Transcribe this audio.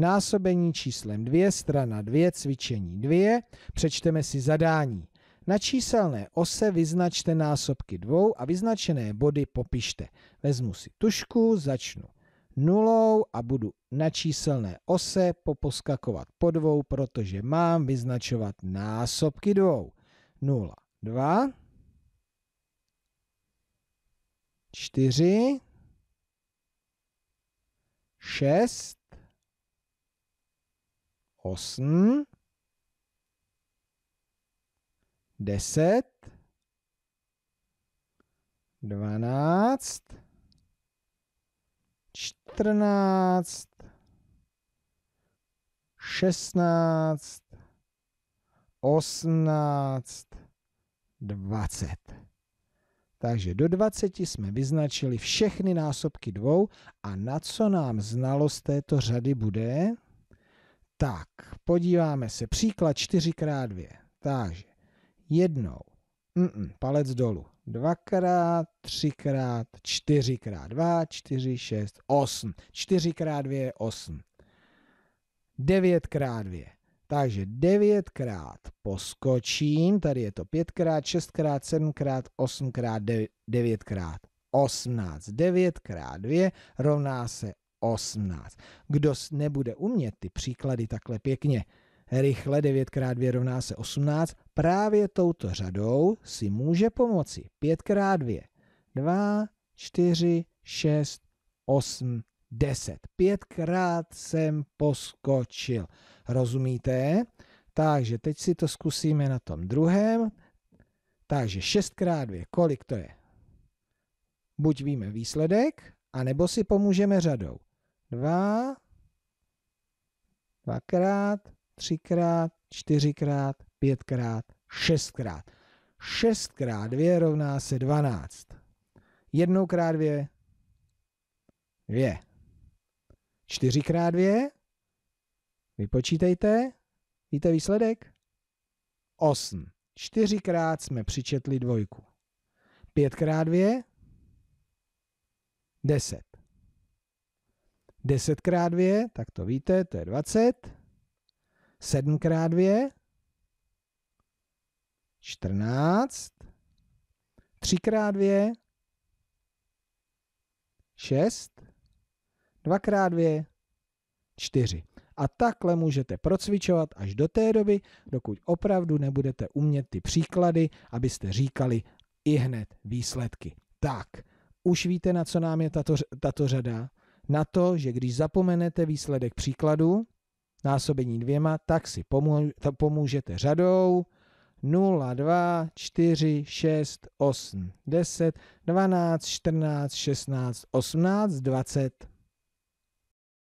násobení číslem 2, strana 2, cvičení 2, přečteme si zadání. Na číselné ose vyznačte násobky dvou a vyznačené body popište. Vezmu si tušku, začnu nulou a budu na číselné ose poposkakovat po dvou, protože mám vyznačovat násobky dvou. 0, 2, 4, 6, osm, deset, dvanáct, čtrnáct, šestnáct, osmnáct, dvacet. Takže do 20 jsme vyznačili všechny násobky dvou a na co nám znalost této řady bude? Tak, podíváme se. Příklad 4x2. Takže jednou, Mm-mm, palec dolů. Dvakrát, třikrát, čtyřikrát, dva, čtyři, šest, osm. Čtyřikrát dvě je osm. Devětkrát dvě. Takže devětkrát poskočím, tady je to pětkrát, šestkrát, sedmkrát, osmkrát, devětkrát. 18. 9 krát 2 rovná se 18. Kdo nebude umět ty příklady takhle pěkně rychle 9x2 rovná se 18, právě touto řadou si může pomoci 5x2 2, 4, 6, 8, 10. Pětkrát jsem poskočil. Rozumíte? Takže teď si to zkusíme na tom druhém. Takže 6x2, kolik to je? Buď víme výsledek, anebo si pomůžeme řadou dva, dvakrát, třikrát, čtyřikrát, pětkrát, šestkrát. Šestkrát dvě rovná se dvanáct. Jednou krát dvě, dvě. Čtyřikrát dvě, vypočítejte, víte výsledek? Osm. Čtyřikrát jsme přičetli dvojku. Pětkrát dvě, deset. 10 krát 2, tak to víte, to je 20. 7 krát 2, 14. 3 krát 2, 6. 2 krát 2, 4. A takhle můžete procvičovat až do té doby, dokud opravdu nebudete umět ty příklady, abyste říkali i hned výsledky. Tak, už víte, na co nám je tato, tato řada na to, že když zapomenete výsledek příkladu, násobení dvěma, tak si pomůžete řadou 0, 2, 4, 6, 8, 10, 12, 14, 16, 18, 20.